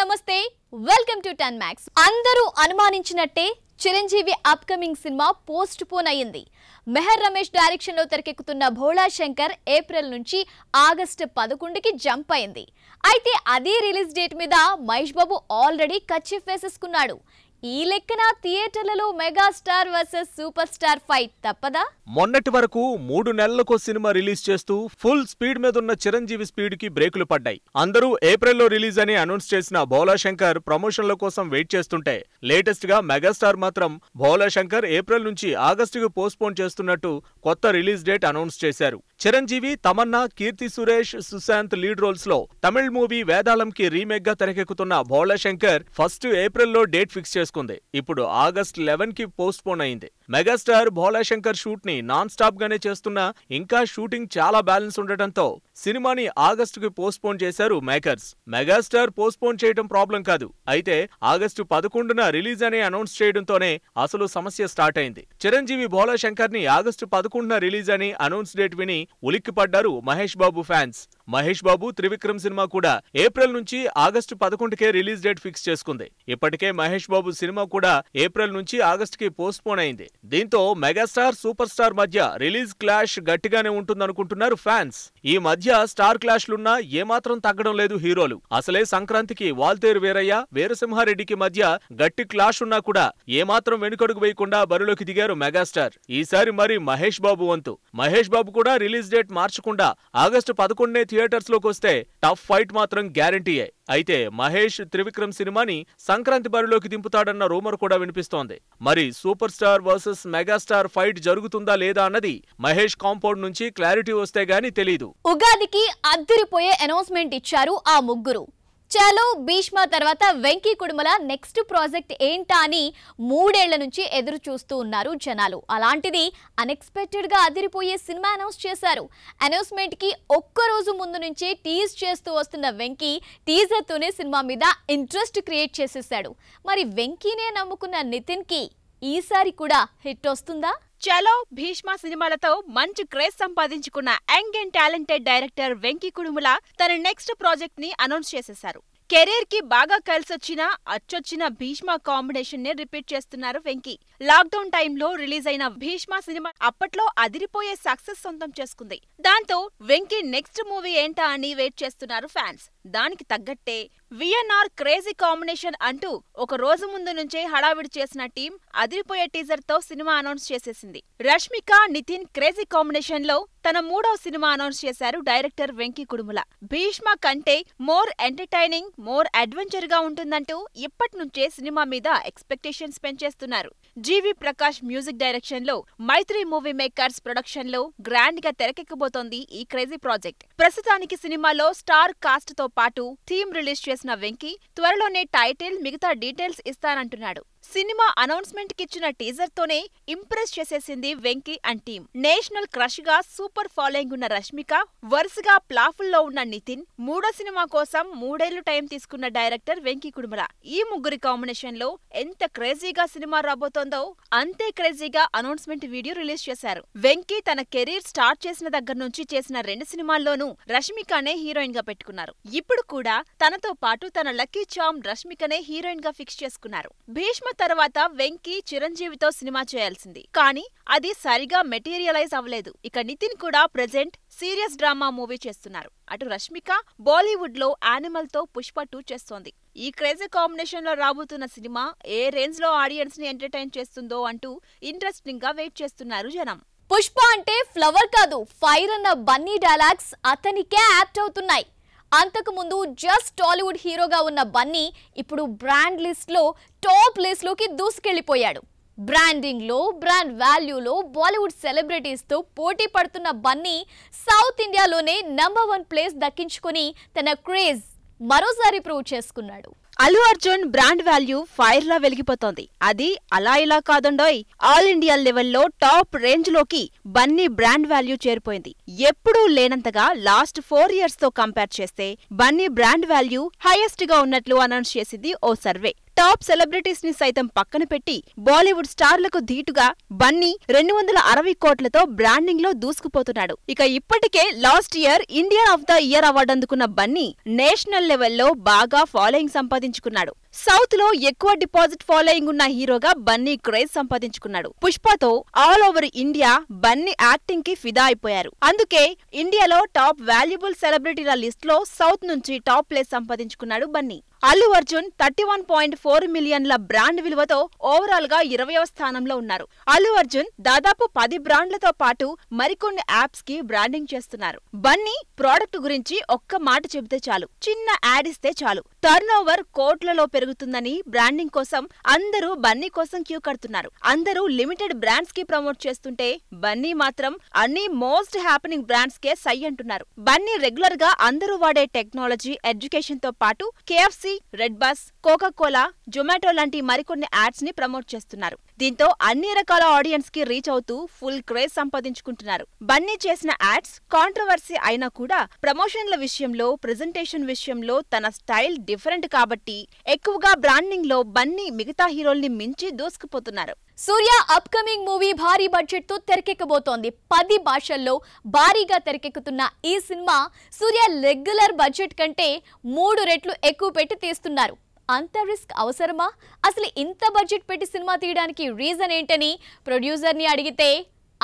నమస్తే welcome to Ten Max అందరూ అనుమానించినట్టే చిరంజీవి అప్కమింగ్ సినిమా పోస్ట్ పోన్ అయింది మెహర్ రమేష్ డైరెక్షన్ లో తెరకెక్కుతున్న భోళా శంకర్ ఏప్రిల్ నుంచి ఆగస్టు పదకొండుకి జంప్ అయింది అయితే అదే రిలీజ్ డేట్ మీద మహేష్ బాబు ఆల్రెడీ ఫేసెస్ వేసేసుకున్నాడు ఈ లెక్కన థియేటర్లలో megastar versus super star fight తప్పదా మొన్నటి వరకు మూడు నెలలకు సినిమా రిలీజ్ చేస్తూ ఫుల్ స్పీడ్ మీద ఉన్న చిరంజీవి స్పీడ్ కి బ్రేకులు పడ్డాయి అందరూ ఏప్రిల్లో రిలీజ్ అని అనౌన్స్ చేసిన భోలాశంకర్ ప్రమోషన్ల కోసం వెయిట్ చేస్తుంటే లేటెస్ట్ గా మెగాస్టార్ మాత్రం భోలాశంకర్ ఏప్రిల్ నుంచి ఆగస్టుకు పోస్ట్పోన్ చేస్తున్నట్టు కొత్త రిలీజ్ డేట్ అనౌన్స్ చేశారు చిరంజీవి తమన్నా కీర్తి సురేష్ సుశాంత్ లీడ్ రోల్స్ లో తమిళ్ మూవీ వేదాళంకి రీమేక్ గా తెరకెక్కుతున్న భోలాశంకర్ ఫస్ట్ ఏప్రిల్లో డేట్ ఫిక్స్ చేస్తారు చేసుకుంది ఇప్పుడు ఆగస్ట్ లెవెన్ కి పోస్ట్ పోన్ అయింది మెగాస్టార్ భోలాశంకర్ షూట్ ని నాన్ స్టాప్ గానే చేస్తున్నా ఇంకా షూటింగ్ చాలా బ్యాలెన్స్ ఉండటంతో సినిమాని ఆగస్టు కి పోస్ట్ పోన్ చేశారు మేకర్స్ మెగాస్టార్ పోస్ట్ పోన్ చేయడం ప్రాబ్లం కాదు అయితే ఆగస్టు పదకొండున రిలీజ్ అని అనౌన్స్ చేయడంతోనే అసలు సమస్య స్టార్ట్ అయింది చిరంజీవి భోలాశంకర్ ని ఆగస్టు పదకొండున రిలీజ్ అని అనౌన్స్ డేట్ విని ఉలిక్కిపడ్డారు మహేష్ బాబు ఫ్యాన్స్ మహేష్ బాబు త్రివిక్రమ్ సినిమా కూడా ఏప్రిల్ నుంచి ఆగస్టు పదకొండుకే రిలీజ్ డేట్ ఫిక్స్ చేసుకుంది ఇప్పటికే మహేష్ బాబు సినిమా కూడా ఏప్రిల్ నుంచి ఆగస్టుకి పోన్ అయింది దీంతో మెగాస్టార్ సూపర్ స్టార్ మధ్య రిలీజ్ క్లాష్ గట్టిగానే ఉంటుందనుకుంటున్నారు ఫ్యాన్స్ ఈ మధ్య స్టార్ క్లాష్లున్నా ఏమాత్రం తగ్గడం లేదు హీరోలు అసలే సంక్రాంతికి వాల్తేరు వీరయ్య వీరసింహారెడ్డికి మధ్య గట్టి క్లాష్ ఉన్నా కూడా ఏమాత్రం వెనుకడుగు వేయకుండా బరిలోకి దిగారు మెగాస్టార్ ఈసారి మరి మహేష్ బాబు వంతు మహేష్ బాబు కూడా రిలీజ్ డేట్ మార్చకుండా ఆగస్టు పదకొండునే లోకి వస్తే టఫ్ ఫైట్ మాత్రం గ్యారంటీ అయితే మహేష్ త్రివిక్రమ్ సినిమాని సంక్రాంతి బరిలోకి దింపుతాడన్న రూమర్ కూడా వినిపిస్తోంది మరి super star versus megastar fight జరుగుతుందా లేదా అన్నది మహేష్ కాంపౌండ్ నుంచి క్లారిటీ వస్తే గానీ తెలీదు ఉగాదికి అద్దరిపోయే అనౌన్స్మెంట్ ఇచ్చారు ఆ ముగ్గురు చలో భీష్మ తర్వాత వెంకీ కుడుమల నెక్స్ట్ ప్రాజెక్ట్ ఏంటా అని మూడేళ్ల నుంచి ఎదురు చూస్తూ ఉన్నారు జనాలు అలాంటిది అన్ఎక్స్పెక్టెడ్గా అదిరిపోయే సినిమా అనౌన్స్ చేశారు అనౌన్స్మెంట్కి ఒక్కరోజు ముందు నుంచే టీజ్ చేస్తూ వస్తున్న వెంకీ టీజర్తోనే సినిమా మీద ఇంట్రెస్ట్ క్రియేట్ చేసేసాడు మరి వెంకీనే నమ్ముకున్న నితిన్కి ఈసారి కూడా హిట్ వస్తుందా చలో భీష్మ సినిమాలతో మంచి క్రేజ్ సంపాదించుకున్న young and talented director Venky Kudumula తన నెక్స్ట్ ప్రాజెక్ట్ ని అనౌన్స్ చేసేశారు కెరీర్ కి బాగా కలిసొచ్చిన అచ్చొచ్చిన భీష్మ కాంబినేషన్ ని రిపీట్ చేస్తున్నారు వెంకీ లాక్డౌన్ టైంలో రిలీజ్ అయిన భీష్మ సినిమా అప్పట్లో అదిరిపోయే సక్సెస్ సొంతం చేసుకుంది దాంతో వెంకీ నెక్స్ట్ మూవీ ఏంటా అని వెయిట్ చేస్తున్నారు ఫ్యాన్స్ దానికి తగ్గట్టే విఎన్ఆర్ క్రేజీ కాంబినేషన్ అంటూ ఒక రోజు ముందు నుంచే హడావిడి చేసిన టీం అదిరిపోయే టీజర్ తో సినిమా అనౌన్స్ చేసేసింది రష్మిక నితిన్ క్రేజీ కాంబినేషన్ లో తన మూడవ సినిమా అనౌన్స్ చేశారు డైరెక్టర్ వెంకీ కుడుముల భీష్మ కంటే మోర్ ఎంటర్టైనింగ్ మోర్ అడ్వెంచర్ గా ఉంటుందంటూ ఇప్పటినుంచే సినిమా మీద ఎక్స్పెక్టేషన్స్ పెంచేస్తున్నారు జీవి ప్రకాష్ మ్యూజిక్ డైరెక్షన్ లో మైత్రి మూవీ మేకర్స్ ప్రొడక్షన్ లో గ్రాండ్ గా తెరకెక్కబోతోంది ఈ క్రేజీ ప్రాజెక్ట్ ప్రస్తుతానికి సినిమాలో స్టార్ కాస్ట్ తో పాటు థీమ్ రిలీజ్ చేసిన వెంకీ త్వరలోనే టైటిల్ మిగతా డీటెయిల్స్ ఇస్తానంటున్నాడు సినిమా అనౌన్స్మెంట్ కిచ్చిన టీజర్ తోనే ఇంప్రెస్ చేసేసింది Venky and team national crush గా సూపర్ ఫాలోయింగ్ ఉన్న రష్మిక వరుసగా ప్లాఫుల్లో ఉన్న నితిన్ మూడో సినిమా కోసం మూడేళ్లు టైం తీసుకున్న డైరెక్టర్ వెంకీ కుడుమల ఈ ముగ్గురి కాంబినేషన్ లో ఎంత క్రేజీగా సినిమా రాబోతోందో అంతే క్రేజీగా అనౌన్స్మెంట్ వీడియో రిలీజ్ చేశారు వెంకీ తన కెరీర్ స్టార్ట్ చేసిన దగ్గర నుంచి చేసిన రెండు సినిమాల్లోనూ రష్మికనే హీరోయిన్ గా పెట్టుకున్నారు ఇప్పుడు కూడా తనతో పాటు తన లక్కీ చామ్ రష్మికనే హీరోయిన్ గా ఫిక్స్ చేసుకున్నారు భీష్మ తర్వాత వెంకీ చిరంజీవితో సినిమా చేయాల్సింది కానీ అది సరిగా మెటీరియలైజ్ అవ్వలేదు ఇక నితిన్ కూడా ప్రెజెంట్ సీరియస్ డ్రామా మూవీ చేస్తున్నారు అటు రష్మిక బాలీవుడ్ లో యానిమల్ తో పుష్ప టూ చేస్తోంది ఈ క్రేజీ కాంబినేషన్ లో రాబోతున్న సినిమా ఏ రేంజ్ లో ఆడియన్స్ ని ఎంటర్టైన్ చేస్తుందో అంటూ ఇంట్రెస్టింగ్ గా వెయిట్ చేస్తున్నారు జనం పుష్ప అంటే ఫ్లవర్ కాదు ఫైర్ అన్న బన్నీ డైలాగ్స్ అతనికే యాప్ట్ అవుతున్నాయి అంతకుముందు జస్ట్ టాలీవుడ్ హీరోగా ఉన్న బన్నీ ఇప్పుడు బ్రాండ్ లిస్ట్లో టాప్ లిస్ట్లోకి దూసుకెళ్లిపోయాడు బ్రాండింగ్లో బ్రాండ్ వాల్యూలో బాలీవుడ్ సెలబ్రిటీస్తో పోటీ పడుతున్న బన్నీ సౌత్ ఇండియాలోనే నంబర్ వన్ ప్లేస్ దక్కించుకొని తన క్రేజ్ మరోసారి ప్రూవ్ చేసుకున్నాడు Allu Arjun brand value fire లా వెలిగిపోతోంది అది అలా ఇలా కాదండోయ్ ఆల్ ఇండియా లెవెల్లో టాప్ రేంజ్ లోకి బన్నీ బ్రాండ్ వాల్యూ చేరిపోయింది ఎప్పుడూ లేనంతగా లాస్ట్ ఫోర్ ఇయర్స్ తో కంపేర్ చేస్తే బన్నీ బ్రాండ్ వాల్యూ హైయెస్ట్ గా ఉన్నట్లు అనౌన్స్ చేసింది ఓ సర్వే టాప్ సెలబ్రిటీస్ ని సైతం పక్కన పెట్టి బాలీవుడ్ స్టార్లకు ధీటుగా బన్నీ రెండు వందల అరవై కోట్లతో బ్రాండింగ్ లో దూసుకుపోతున్నాడు ఇక ఇప్పటికే last year India of the year award అందుకున్న బన్నీ నేషనల్ లెవెల్లో బాగా ఫాలోయింగ్ సంపాదించుకున్నాడు సౌత్ లో ఎక్కువ డిపాజిట్ ఫాలోయింగ్ ఉన్న హీరోగా బన్నీ క్రేజ్ సంపాదించుకున్నాడు పుష్పతో all over India Bunny acting కి ఫిదా అయిపోయారు అందుకే ఇండియాలో టాప్ వాల్యుబుల్ సెలబ్రిటీల లిస్ట్ లో సౌత్ నుంచి టాప్ ప్లేస్ సంపాదించుకున్నాడు Bunny Allu Arjun thirty one point four మిలియన్ల బ్రాండ్ విలువతో ఓవరాల్ గా ఇరవయవ స్థానంలో ఉన్నారు అల్లు అర్జున్ దాదాపు పది బ్రాండ్లతో పాటు మరికొన్ని యాప్స్ కి బ్రాండింగ్ చేస్తున్నారు బన్నీ ప్రోడక్ట్ గురించి ఒక్క మాట చెబితే చాలు చిన్న యాడ్ ఇస్తే చాలు టర్న్ ఓవర్ కోట్లలో పెరుగుతుందని బ్రాండింగ్ కోసం అందరూ బన్నీ కోసం క్యూ కడుతున్నారు అందరూ లిమిటెడ్ బ్రాండ్స్ కి ప్రమోట్ చేస్తుంటే బన్నీ మాత్రం అన్ని మోస్ట్ హ్యాపెనింగ్ బ్రాండ్స్ కే సై అంటున్నారు బన్నీ రెగ్యులర్ గా అందరూ వాడే టెక్నాలజీ ఎడ్యుకేషన్ తో పాటు KFC redBus Coca Cola Zomato లాంటి మరికొన్ని యాడ్స్ ని ప్రమోట్ చేస్తున్నారు దీంతో అన్ని రకాల ఆడియన్స్ కి రీచ్ అవుతూ ఫుల్ క్రేజ్ సంపాదించుకుంటున్నారు బన్నీ చేసిన యాడ్స్ కాంట్రవర్సీ అయినా కూడా ప్రమోషన్ల విషయంలో ప్రెజెంటేషన్ విషయంలో తన స్టైల్ డిఫరెంట్ కాబట్టి ఎక్కువగా బ్రాండింగ్ లో బన్నీ మిగతా హీరోల్ని మించి దూసుకుపోతున్నారు సూర్య అప్కమింగ్ మూవీ భారీ బడ్జెట్ తో తెరకెక్కబోతోంది పది భాషల్లో భారీగా తెరకెక్కుతున్న ఈ సినిమా సూర్య రెగ్యులర్ బడ్జెట్ కంటే మూడు రెట్లు ఎక్కువ పెట్టి తీస్తున్నారు అంత రిస్క్ అవసరమా అసలు ఇంత బడ్జెట్ పెట్టి సినిమా తీయడానికి రీజన్ ఏంటని ప్రొడ్యూసర్ని అడిగితే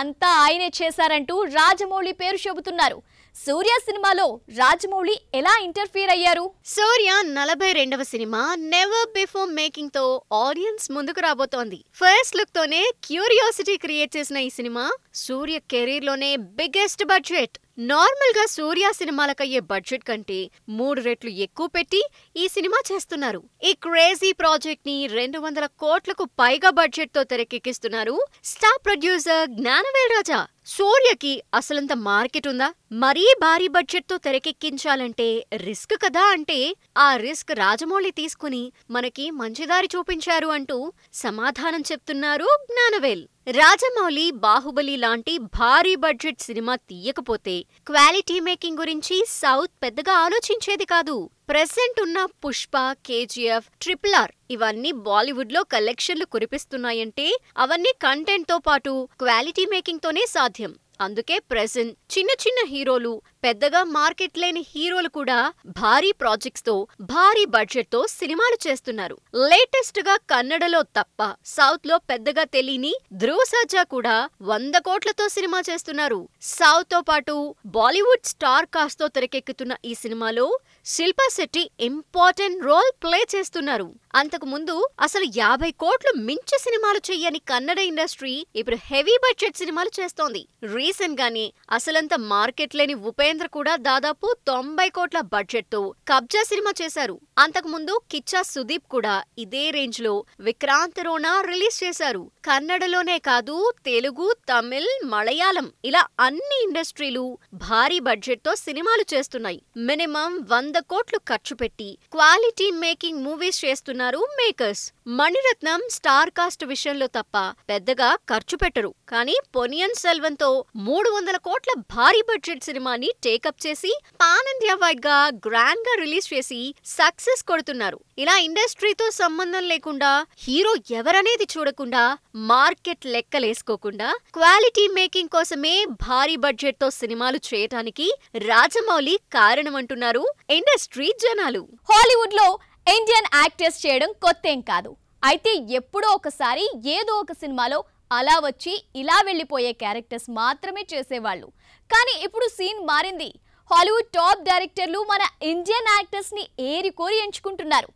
అంతా ఆయనే చేశారంటూ రాజమౌళి పేరు చెబుతున్నారు సూర్య సినిమాలో రాజమౌళి ఎలా ఇంటర్ఫీర్ అయ్యారు సూర్య నలభై రెండవ సినిమా నెవర్ బిఫోర్ మేకింగ్ తో ఆడియన్స్ ముందుకు రాబోతోంది ఫస్ట్ లుక్ తోనే క్యూరియాసిటీ క్రియేట్ చేసిన ఈ సినిమా సూర్య కెరీర్ లోనే బిగ్గెస్ట్ బడ్జెట్ నార్మల్గా సూర్య సినిమాలకయ్యే బడ్జెట్ కంటే మూడు రెట్లు ఎక్కువ పెట్టి ఈ సినిమా చేస్తున్నారు ఈ క్రేజీ ప్రాజెక్ట్ ని రెండు వందల కోట్లకు పైగా బడ్జెట్ తో తెరకెక్కిస్తున్నారు స్టార్ ప్రొడ్యూసర్ జ్ఞానవేల్ రాజా సూర్యకి అసలంత మార్కెట్ ఉందా మరీ భారీ బడ్జెట్తో తెరకెక్కించాలంటే రిస్క్ కదా అంటే ఆ రిస్క్ రాజమౌళి తీసుకుని మనకి మంచిదారి చూపించారు అంటూ సమాధానం చెప్తున్నారు జ్ఞానవేల్ రాజమౌళి బాహుబలి లాంటి భారీ బడ్జెట్ సినిమా తీయకపోతే క్వాలిటీ మేకింగ్ గురించి సౌత్ పెద్దగా ఆలోచించేది కాదు ప్రెసెంట్ ఉన్న పుష్ప కేజీఎఫ్ ట్రిపుల్ ఆర్ ఇవన్నీ బాలీవుడ్లో కలెక్షన్లు కురిపిస్తున్నాయంటే అవన్నీ కంటెంట్తో పాటు క్వాలిటీ మేకింగ్తోనే సాధ్యం అందుకే ప్రెసెంట్ చిన్న చిన్న హీరోలు పెద్దగా మార్కెట్ లేని హీరోలు కూడా భారీ ప్రాజెక్ట్స్ తో భారీ బడ్జెట్ తో సినిమాలు చేస్తున్నారు లేటెస్ట్ గా కన్నడలో తప్ప సౌత్ లో పెద్దగా తెలియని ధ్రువ సజ్జా కూడా వంద కోట్లతో సినిమా చేస్తున్నారు సౌత్ తో పాటు బాలీవుడ్ స్టార్ కాస్ట్ తో తెరకెక్కుతున్న ఈ సినిమాలో Shilpa Shetty important role play చేస్తున్నారు అంతకు ముందు అసలు యాభై కోట్లు మించి సినిమాలు చేయని కన్నడ ఇండస్ట్రీ ఇప్పుడు హెవీ బడ్జెట్ సినిమాలు చేస్తోంది రీ రీసెంట్ గాని అసలంత మార్కెట్ లేని ఉపేంద్ర కూడా దాదాపు తొంభై కోట్ల బడ్జెట్ తో కబ్జా సినిమా చేశారు అంతకుముందు కిచ్చా సుదీప్ కూడా ఇదే రేంజ్ లో విక్రాంత్ రోనా రిలీజ్ చేశారు కన్నడలోనే కాదు తెలుగు తమిళ్ మలయాళం ఇలా అన్ని ఇండస్ట్రీలు భారీ బడ్జెట్ తో సినిమాలు చేస్తున్నాయి మినిమం వంద కోట్లు ఖర్చు పెట్టి క్వాలిటీ మేకింగ్ మూవీస్ చేస్తున్నారు మేకర్స్ మణిరత్నం స్టార్ కాస్ట్ విషయంలో తప్ప పెద్దగా ఖర్చు పెట్టరు కానీ పొనియన్ సెల్వంతో మూడు వందల కోట్ల భారీ బడ్జెట్ సినిమాని టేకప్ చేసి పాన్ ఇండియా వైడ్ గా గ్రాండ్ గా రిలీజ్ చేసి సక్సెస్ కొడుతున్నారు ఇలా ఇండస్ట్రీతో సంబంధం లేకుండా హీరో ఎవరనేది చూడకుండా మార్కెట్ లెక్కలేసుకోకుండా క్వాలిటీ మేకింగ్ కోసమే భారీ బడ్జెట్ తో సినిమాలు చేయటానికి రాజమౌళి కారణమంటున్నారు ఇండస్ట్రీ జనాలు హాలీవుడ్ లో ఇండియన్ యాక్టర్స్ చేయడం కొత్తేం కాదు అయితే ఎప్పుడో ఒకసారి ఏదో ఒక సినిమాలో అలా వచ్చి ఇలా వెళ్ళిపోయే క్యారెక్టర్స్ మాత్రమే చేసేవాళ్ళు కానీ ఇప్పుడు సీన్ మారింది హాలీవుడ్ టాప్ డైరెక్టర్లు మన ఇండియన్ యాక్టర్స్ని ఏరికోరి ఎంచుకుంటున్నారు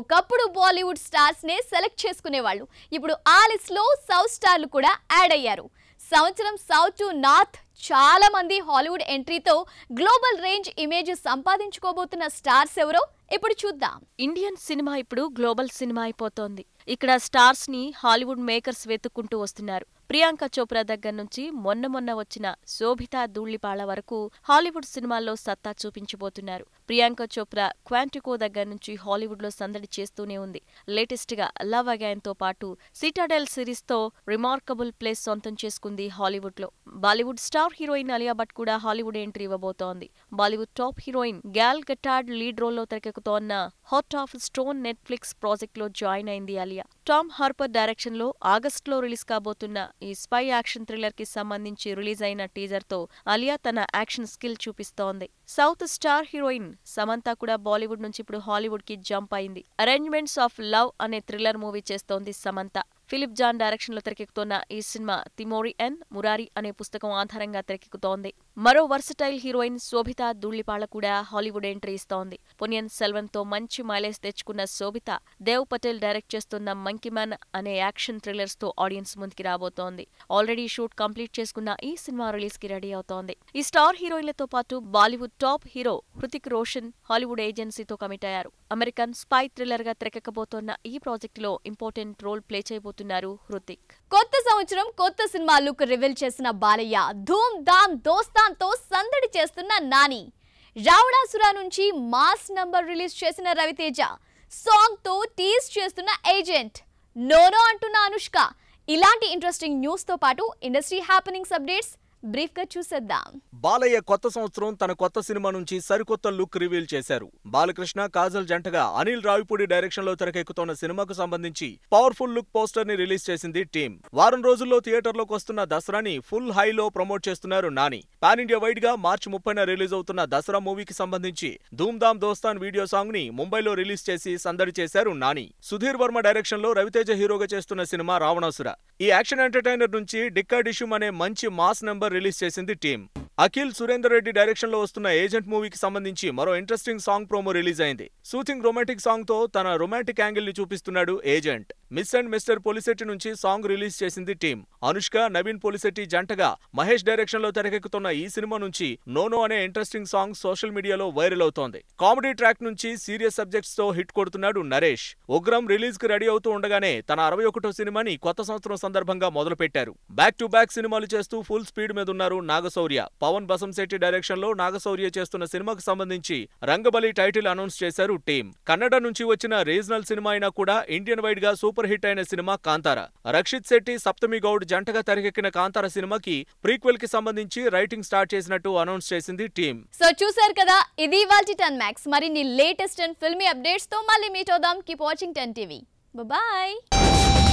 ఒకప్పుడు బాలీవుడ్ స్టార్స్నే సెలెక్ట్ చేసుకునేవాళ్ళు ఇప్పుడు ఆ లిస్ట్లో సౌత్ స్టార్లు కూడా యాడ్ అయ్యారు సంవత్సరం సౌత్ టు నార్త్ చాలా మంది హాలీవుడ్ ఎంట్రీతో గ్లోబల్ రేంజ్ ఇమేజ్ సంపాదించుకోబోతున్న స్టార్స్ ఎవరో ఇప్పుడు చూద్దాం ఇండియన్ సినిమా ఇప్పుడు గ్లోబల్ సినిమా అయిపోతోంది ఇక్కడ స్టార్స్ ని హాలీవుడ్ మేకర్స్ వెతుక్కుంటూ వస్తున్నారు ప్రియాంక చోప్రా దగ్గర నుంచి మొన్న మొన్న వచ్చిన శోభితా ధూళిపాళ వరకు హాలీవుడ్ సినిమాల్లో సత్తా చూపించబోతున్నారు ప్రియాంక చోప్రా క్వాంటికో దగ్గర నుంచి హాలీవుడ్లో సందడి చేస్తూనే ఉంది లేటెస్ట్గా లవ్ తో పాటు సిటాడెల్ సిరీస్తో రిమార్కబుల్ ప్లేస్ సొంతం చేసుకుంది హాలీవుడ్లో బాలీవుడ్ స్టార్ హీరోయిన్ అలియా భట్ కూడా హాలీవుడ్ ఎంట్రీ ఇవ్వబోతోంది Bollywood top heroine Gal Gadot lead రోల్లో తెరకెక్కుతోన్న హాట్ ఆఫ్ స్టోన్ నెట్ఫ్లిక్స్ ప్రాజెక్ట్లో జాయిన్ అయింది అలియా టామ్ హార్పర్ డైరెక్షన్లో ఆగస్టులో రిలీజ్ కాబోతున్న ఈ స్పై యాక్షన్ థ్రిల్లర్కి సంబంధించి రిలీజ్ అయిన టీజర్తో అలియా తన యాక్షన్ స్కిల్ చూపిస్తోంది సౌత్ స్టార్ హీరోయిన్ సమంత కూడా బాలీవుడ్ నుంచి ఇప్పుడు హాలీవుడ్ కి జంప్ అయింది అరేంజ్మెంట్స్ ఆఫ్ లవ్ అనే థ్రిల్లర్ మూవీ చేస్తోంది సమంత ఫిలిప్ జాన్ డైరెక్షన్లో తెరకెక్కుతోన్న ఈ సినిమా తిమోరి ఎన్ మురారి అనే పుస్తకం ఆధారంగా తెరకెక్కుతోంది మరో వర్సటైల్ హీరోయిన్ శోభిత ధూళిపాళ కూడా హాలీవుడ్ ఎంట్రీ ఇస్తోంది పొనియన్ సెల్వన్తో మంచి మైలేజ్ తెచ్చుకున్న శోభిత దేవ్ పటేల్ డైరెక్ట్ చేస్తున్న మంకీమ్యాన్ అనే యాక్షన్ థ్రిల్లర్స్తో ఆడియన్స్ ముందుకి రాబోతోంది ఆల్రెడీ షూట్ కంప్లీట్ చేసుకున్న ఈ సినిమా రిలీజ్ కి రెడీ అవుతోంది ఈ స్టార్ హీరోయిన్లతో పాటు Bollywood top hero Hrithik Roshan Hollywood ఏజెన్సీతో కమిట్ అయ్యారు అమెరికన్ స్పై థ్రిల్లర్ గా తెరకెక్కబోతోన్న ఈ ప్రాజెక్ట్ లో ఇంపార్టెంట్ రోల్ ప్లే చేయబోతున్నారు హృతిక్ కొత్త సంవత్సరం కొత్త సినిమా లుక్ రివీల్ చేసిన బాలయ్య ధూమ్ ధామ్ దోస్తాన్ తో సందడి చేస్తున్న నాని రావణాసురా నుంచి మాస్ నంబర్ రిలీజ్ చేసిన రవితేజ సాంగ్ తో టీజ్ చేస్తున్న ఏజెంట్ నోనో అంటున్న అనుష్క ఇలాంటి ఇంట్రెస్టింగ్ న్యూస్ తో పాటు ఇండస్ట్రీ హ్యాపెనింగ్స్ అప్డేట్స్ బాలయ్య కొత్త సంవత్సరం తన కొత్త సినిమా నుంచి సరికొత్త లుక్ రివీల్ చేశారు బాలకృష్ణ కాజల్ జంటగా అనిల్ రావిపూడి డైరెక్షన్ లో తెరకెక్కుతున్న సినిమాకు సంబంధించి పవర్ఫుల్ లుక్ పోస్టర్ ని రిలీజ్ చేసింది టీం వారం రోజుల్లో థియేటర్లోకి వస్తున్న దసరాని ఫుల్ హైలో ప్రమోట్ చేస్తున్నారు నాని పాన్ ఇండియా వైడ్ గా మార్చి ముప్పైన రిలీజ్ అవుతున్న దసరా మూవీకి సంబంధించి ధూమ్ ధామ్ దోస్తాన్ వీడియో సాంగ్ ని ముంబైలో రిలీజ్ చేసి సందడి చేశారు నాని సుధీర్ వర్మ డైరెక్షన్ లో రవితేజ హీరోగా చేస్తున్న సినిమా రావణాసుర ఈ యాక్షన్ ఎంటర్టైనర్ నుంచి డిక్కా డిష్యూమ్ అనే మంచి మాస్ నెంబర్ రిలీజ్ చేసింది టీం అఖిల్ సురేందర్ రెడ్డి డైరెక్షన్ లో వస్తున్న ఏజెంట్ మూవీకి సంబంధించి మరో ఇంట్రెస్టింగ్ సాంగ్ ప్రోమో రిలీజ్ అయింది సూథింగ్ రొమాంటిక్ సాంగ్ తో తన రొమాంటిక్ యాంగిల్ ని చూపిస్తున్నాడు agent miss and mister Polishetty నుంచి సాంగ్ రిలీజ్ చేసింది టీం అనుష్క నవీన్ పోలిసెట్టి జంటగా మహేష్ డైరెక్షన్ లో తెరకెక్కుతున్న ఈ సినిమా నుంచి నోనో అనే ఇంట్రెస్టింగ్ సాంగ్ సోషల్ మీడియాలో వైరల్ అవుతోంది కామెడీ ట్రాక్ నుంచి సీరియస్ సబ్జెక్ట్స్ తో హిట్ కొడుతున్నాడు నరేష్ ఉగ్రం రిలీజ్ కి రెడీ అవుతూ ఉండగానే తన అరవై ఒకటో సినిమాని కొత్త సంవత్సరం సందర్భంగా మొదలుపెట్టారు బ్యాక్ టు బ్యాక్ సినిమాలు చేస్తూ ఫుల్ స్పీడ్ మీద ఉన్నారు నాగశౌర్య పవన్ బసంశెట్టి డైరెక్షన్ లో నాగశౌర్య చేస్తున్న సినిమాకు సంబంధించి రంగబలి టైటిల్ అనౌన్స్ చేశారు టీం కన్నడ నుంచి వచ్చిన రీజనల్ సినిమా అయినా కూడా ఇండియన్ వైడ్ గా సూపర్ సూపర్ హిట్ అయిన సినిమా కాంతార రక్షిత్ శెట్టి సప్తమి గౌడ్ జంటగా తెరకెక్కిన కాంతార సినిమాకి ప్రీక్వెల్ కి సంబంధించి రైటింగ్ స్టార్ట్ చేసినట్టు అనౌన్స్ చేసింది టీం సో చూసారు కదా ఇది టెన్ మ్యాక్స్ మరిన్ని లేటెస్ట్ అండ్ ఫిల్మీ అప్డేట్స్ తో మళ్ళీ మీట్ అవుదాం keep watching Ten TV bye